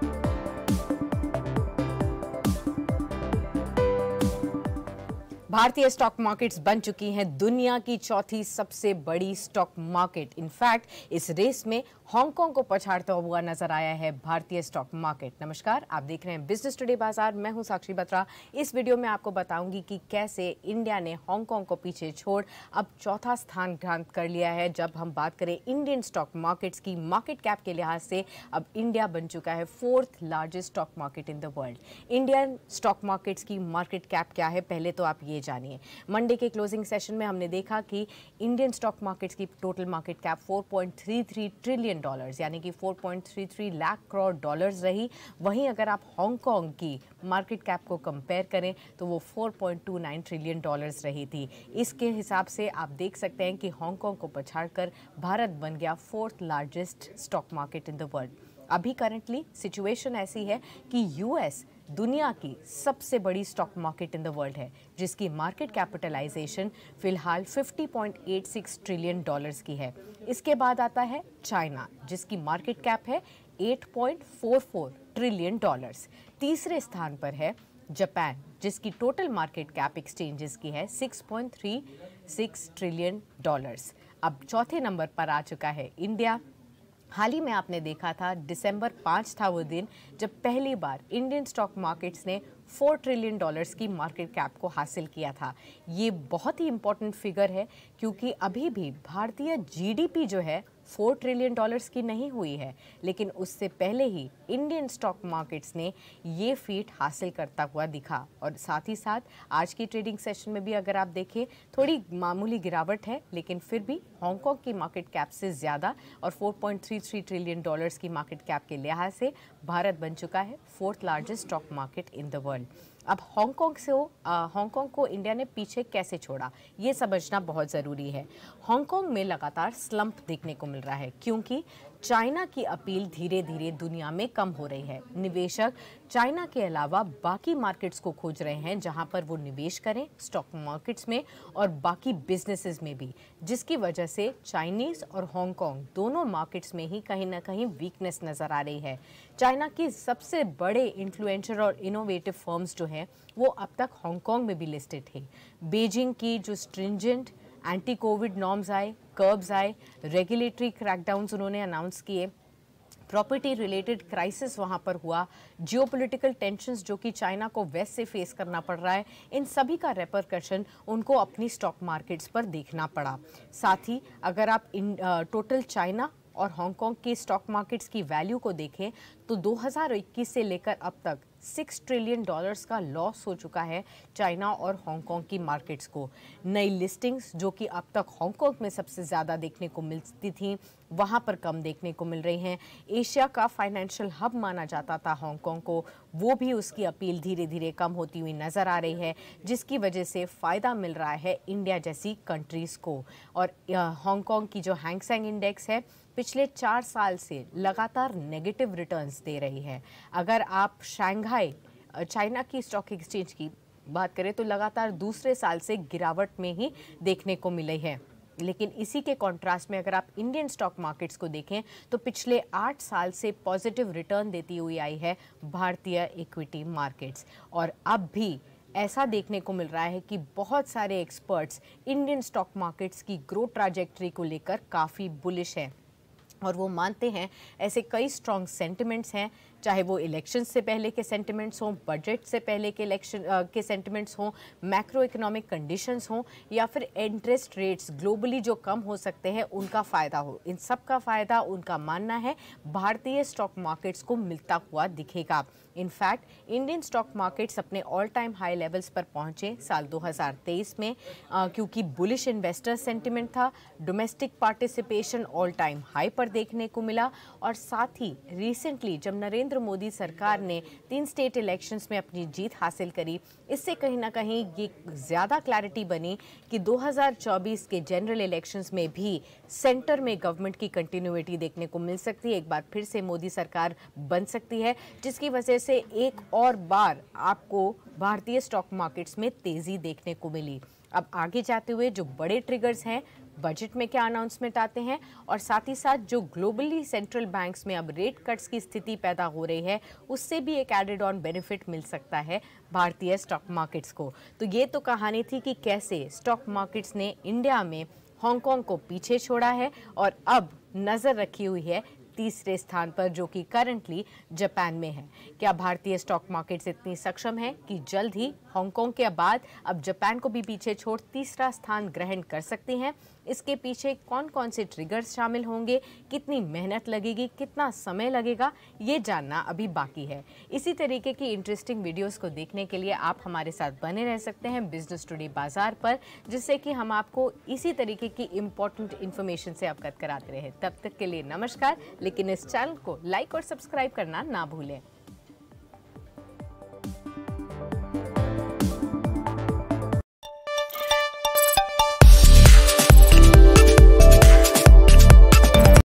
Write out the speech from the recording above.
thank you भारतीय stock markets बन चुकी हैं दुनिया की चौथी सबसे बड़ी स्टॉक मार्केट इनफैक्ट इस रेस में हांगकांग को पछाड़ता हुआ नजर आया है भारतीय स्टॉक मार्केट नमस्कार आप देख रहे हैं बिजनेस टुडे बाजार मैं हूं साक्षी बत्रा इस वीडियो में आपको बताऊंगी कि कैसे इंडिया ने हांगकांग को पीछे छोड़ अब चौथा स्थान ग्रांत कर लिया है जब हम बात करें इंडियन स्टॉक मार्केट्स की मार्केट कैप के लिहाज से अब इंडिया बन चुका है fourth largest stock market in the world Indian stock markets की मार्केट कैप क्या है पहले तो आप ये जानिए मंडे के क्लोजिंग सेशन में हमने देखा कि इंडियन स्टॉक मार्केट्स की total market cap 4.33 trillion dollars यानी कि 4.33 लाख करोड़ डॉलर्स रही वहीं अगर आप हांगकॉन्ग की मार्केट कैप को कंपेयर करें तो वो 4.29 ट्रिलियन डॉलर्स रही थी इसके हिसाब से आप देख सकते हैं कि हांगकॉन्ग को पछाड़ कर भारत बन गया fourth largest stock market in the world अभी करंटली सिचुएशन ऐसी है कि यूएस दुनिया की सबसे बड़ी stock market in the world है जिसकी मार्केट कैपिटलाइजेशन फिलहाल 50.86 ट्रिलियन डॉलर्स की है इसके बाद आता है चाइना जिसकी मार्केट कैप है 8.44 ट्रिलियन डॉलर्स तीसरे स्थान पर है जापान जिसकी टोटल मार्केट कैप एक्सचेंजेस की है 6.36 ट्रिलियन डॉलर्स अब चौथे नंबर पर आ चुका है इंडिया हाल ही में आपने देखा था दिसंबर पाँच था वो दिन जब पहली बार इंडियन स्टॉक मार्केट्स ने फोर ट्रिलियन डॉलर्स की मार्केट कैप को हासिल किया था ये बहुत ही इंपॉर्टेंट फिगर है क्योंकि अभी भी भारतीय जीडीपी जो है फोर ट्रिलियन डॉलर्स की नहीं हुई है लेकिन उससे पहले ही इंडियन स्टॉक मार्केट्स ने ये फीट हासिल करता हुआ दिखा और साथ ही साथ आज की ट्रेडिंग सेशन में भी अगर आप देखें थोड़ी मामूली गिरावट है लेकिन फिर भी हांगकॉन्ग की मार्केट कैप से ज़्यादा और 4.33 ट्रिलियन डॉलर्स की मार्केट कैप के लिहाज से भारत बन चुका है fourth largest stock market in the world अब हांगकॉन्ग से हांगकॉन्ग को इंडिया ने पीछे कैसे छोड़ा ये समझना बहुत ज़रूरी है हांगकॉन्ग में लगातार स्लम्प देखने को मिल रहा है क्योंकि चाइना की अपील धीरे धीरे दुनिया में कम हो रही है निवेशक चाइना के अलावा बाकी मार्केट्स को खोज रहे हैं जहां पर वो निवेश करें स्टॉक मार्केट्स में और बाकी बिजनेसेस में भी जिसकी वजह से चाइनीज़ और हांगकांग दोनों मार्केट्स में ही कहीं ना कहीं वीकनेस नज़र आ रही है चाइना की सबसे बड़े इन्फ्लुएंशल और इनोवेटिव फर्म्स जो हैं वो अब तक हांगकॉन्ग में भी लिस्टेड थे बीजिंग की जो स्ट्रिंजेंट एंटी कोविड नॉर्म्स आए कर्ब्स आए रेगुलेटरी क्रैकडाउंस उन्होंने अनाउंस किए प्रॉपर्टी रिलेटेड क्राइसिस वहाँ पर हुआ जियोपॉलिटिकल टेंशंस जो कि चाइना को वेस्ट से फेस करना पड़ रहा है इन सभी का रेपरकशन उनको अपनी स्टॉक मार्केट्स पर देखना पड़ा साथ ही अगर आप इन टोटल चाइना और हांगकांग की स्टॉक मार्केट्स की वैल्यू को देखें तो 2021 से लेकर अब तक सिक्स ट्रिलियन डॉलर्स का लॉस हो चुका है चाइना और हांगकांग की मार्केट्स को नई लिस्टिंग्स जो कि अब तक हांगकांग में सबसे ज़्यादा देखने को मिलती थी वहाँ पर कम देखने को मिल रही हैं एशिया का फाइनेंशियल हब माना जाता था हांगकांग को वो भी उसकी अपील धीरे धीरे कम होती हुई नज़र आ रही है जिसकी वजह से फ़ायदा मिल रहा है इंडिया जैसी कंट्रीज़ को और हांगकॉन्ग की जो हैंगसेंग इंडेक्स है पिछले चार साल से लगातार नेगेटिव रिटर्न्स दे रही है अगर आप शंघाई चाइना की स्टॉक एक्सचेंज की बात करें तो लगातार दूसरे साल से गिरावट में ही देखने को मिली है लेकिन इसी के कॉन्ट्रास्ट में अगर आप इंडियन स्टॉक मार्केट्स को देखें तो पिछले आठ साल से पॉजिटिव रिटर्न देती हुई आई है भारतीय इक्विटी मार्केट्स और अब भी ऐसा देखने को मिल रहा है कि बहुत सारे एक्सपर्ट्स इंडियन स्टॉक मार्केट्स की ग्रोथ ट्राजेक्ट्री को लेकर काफ़ी बुलिश हैं और वो मानते हैं ऐसे कई स्ट्रॉन्ग सेंटिमेंट्स हैं चाहे वो इलेक्शन से पहले के सेंटिमेंट्स हों बजट से पहले के इलेक्शन के सेंटिमेंट्स हों मैक्रो इकोनॉमिक कंडीशंस हों या फिर इंटरेस्ट रेट्स ग्लोबली जो कम हो सकते हैं उनका फ़ायदा हो इन सब का फ़ायदा उनका मानना है भारतीय स्टॉक मार्केट्स को मिलता हुआ दिखेगा इनफैक्ट इंडियन स्टॉक मार्केट्स अपने ऑल टाइम हाई लेवल्स पर पहुंचे साल 2023 में आ, क्योंकि बुलिश इन्वेस्टर सेंटिमेंट था domestic participation all time high पर देखने को मिला और साथ ही रिसेंटली जब नरेंद्र नरेंद्र मोदी सरकार ने तीन स्टेट इलेक्शंस में अपनी जीत हासिल करी इससे कहीं ना कहीं ये ज़्यादा क्लैरिटी बनी कि 2024 के जनरल इलेक्शंस में भी सेंटर में गवर्नमेंट की कंटिन्यूटी देखने को मिल सकती है एक बार फिर से मोदी सरकार बन सकती है जिसकी वजह से एक और बार आपको भारतीय स्टॉक मार्केट्स में तेज़ी देखने को मिली अब आगे जाते हुए जो बड़े ट्रिगर्स हैं बजट में क्या अनाउंसमेंट आते हैं और साथ ही साथ जो ग्लोबली सेंट्रल बैंक्स में अब रेट कट्स की स्थिति पैदा हो रही है उससे भी एक एडेड ऑन बेनिफिट मिल सकता है भारतीय स्टॉक मार्केट्स को तो ये तो कहानी थी कि कैसे स्टॉक मार्केट्स ने इंडिया में हांगकांग को पीछे छोड़ा है और अब नज़र रखी हुई है तीसरे स्थान पर जो कि करंटली जापान में है क्या भारतीय स्टॉक मार्केट्स इतनी सक्षम है कि जल्द ही हांगकांग के बाद अब जापान को भी पीछे छोड़ तीसरा स्थान ग्रहण कर सकती हैं इसके पीछे कौन कौन से ट्रिगर्स शामिल होंगे कितनी मेहनत लगेगी कितना समय लगेगा ये जानना अभी बाकी है इसी तरीके की इंटरेस्टिंग वीडियोस को देखने के लिए आप हमारे साथ बने रह सकते हैं बिजनेस टुडे बाजार पर जिससे कि हम आपको इसी तरीके की इम्पोर्टेंट इन्फॉर्मेशन से अवगत कराते रहे तब तक के लिए नमस्कार लेकिन इस चैनल को लाइक और सब्सक्राइब करना ना भूलें